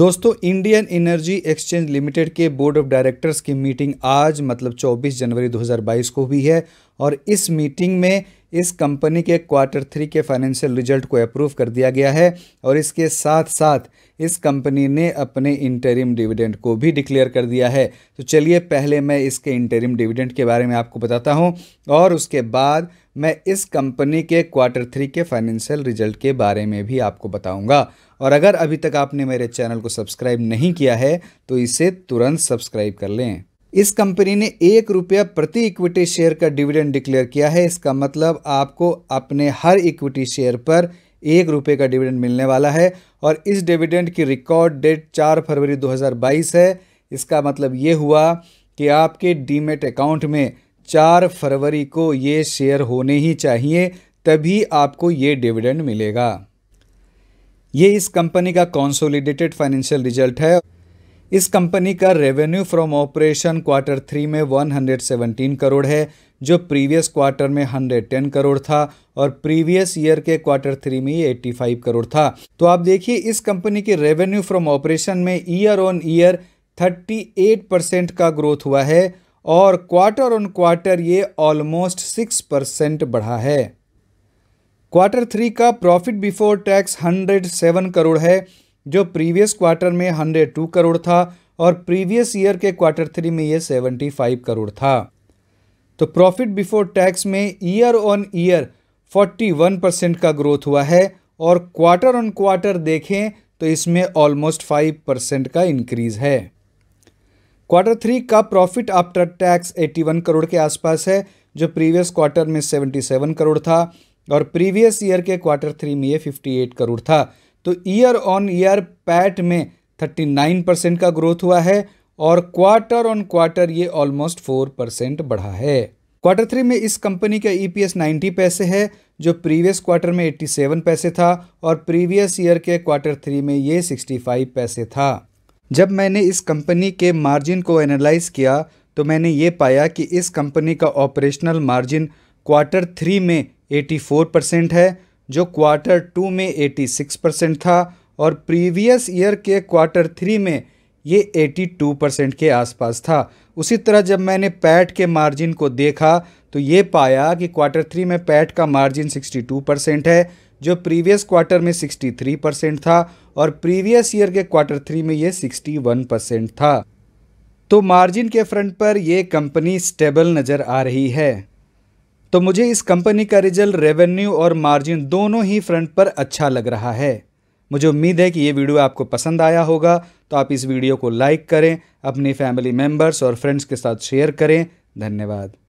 दोस्तों Indian energy exchange limited के board of directors की मीटिंग आज मतलब 24 जनवरी 2022 को हुई है और इस मीटिंग में इस कंपनी के क्वार्टर थ्री के फाइनेंशियल रिजल्ट को अप्रूव कर दिया गया है और इसके साथ साथ इस कंपनी ने अपने इंटरिम डिविडेंड को भी डिक्लेयर कर दिया है तो चलिए पहले मैं इसके इंटरिम डिविडेंड के बारे में आपको बताता हूँ और उसके बाद मैं इस कंपनी के क्वार्टर थ्री के फाइनेंशियल रिजल्ट के बारे में भी आपको बताऊंगा और अगर अभी तक आपने मेरे चैनल को सब्सक्राइब नहीं किया है तो इसे तुरंत सब्सक्राइब कर लें इस कंपनी ने एक रुपया प्रति इक्विटी शेयर का डिविडेंड डिक्लेयर किया है इसका मतलब आपको अपने हर इक्विटी शेयर पर एक रुपये का डिविडेंड मिलने वाला है और इस डिविडेंड की रिकॉर्ड डेट चार फरवरी 2022 है इसका मतलब ये हुआ कि आपके डीमेट अकाउंट में चार फरवरी को ये शेयर होने ही चाहिए तभी आपको ये डिविडेंड मिलेगा ये इस कंपनी का कॉन्सोलिडेटेड फाइनेंशियल रिजल्ट है इस कंपनी का revenue from operation quarter three में 117 करोड़ है जो प्रीवियस क्वार्टर में 110 करोड़ था और प्रीवियस ईयर के क्वार्टर थ्री में ये 85 करोड़ था तो आप देखिए इस कंपनी के रेवेन्यू फ्रॉम ऑपरेशन में ईयर ऑन ईयर 38 परसेंट का ग्रोथ हुआ है और क्वार्टर ऑन क्वार्टर ये ऑलमोस्ट सिक्स परसेंट बढ़ा है क्वार्टर थ्री का प्रॉफिट बिफोर टैक्स 107 करोड़ है जो प्रीवियस क्वार्टर में हंड्रेड टू करोड़ था और प्रीवियस ईयर के क्वार्टर थ्री में ये फाइव करोड़ था तो प्रॉफिट बिफोर टैक्स में year on year forty one percent का ग्रोथ हुआ है और क्वार्टर ऑन क्वार्टर देखें तो इसमें ऑलमोस्ट फाइव परसेंट का इंक्रीज है क्वार्टर थ्री का profit after tax one crore के आसपास है जो प्रीवियस क्वार्टर में सेवेंटी सेवन करोड़ था और प्रीवियस ईयर के क्वार्टर थ्री में ये फिफ्टी एट करोड़ था तो ईयर ऑन ईयर पैट में 39 परसेंट का ग्रोथ हुआ है और क्वार्टर ऑन क्वार्टर ये ऑलमोस्ट फोर परसेंट बढ़ा है क्वार्टर थ्री में इस कंपनी का एस e 90 पैसे है जो प्रीवियस क्वार्टर में 87 पैसे था और प्रीवियस ईयर के क्वार्टर थ्री में ये 65 पैसे था जब मैंने इस कंपनी के मार्जिन को एनालाइज किया तो मैंने ये पाया कि इस कंपनी का ऑपरेशनल मार्जिन क्वार्टर थ्री में 84 परसेंट है जो क्वार्टर टू में 86 परसेंट था और प्रीवियस ईयर के क्वार्टर थ्री में ये 82 परसेंट के आसपास था उसी तरह जब मैंने पैट के मार्जिन को देखा तो ये पाया कि क्वार्टर थ्री में पैट का मार्जिन 62 परसेंट है जो प्रीवियस क्वार्टर में 63 परसेंट था और प्रीवियस ईयर के क्वार्टर थ्री में ये 61 परसेंट था तो मार्जिन के फ्रंट पर ये कंपनी स्टेबल नज़र आ रही है तो मुझे इस कंपनी का रिजल्ट रेवेन्यू और मार्जिन दोनों ही फ्रंट पर अच्छा लग रहा है मुझे उम्मीद है कि ये वीडियो आपको पसंद आया होगा तो आप इस वीडियो को लाइक करें अपनी फैमिली मेम्बर्स और फ्रेंड्स के साथ शेयर करें धन्यवाद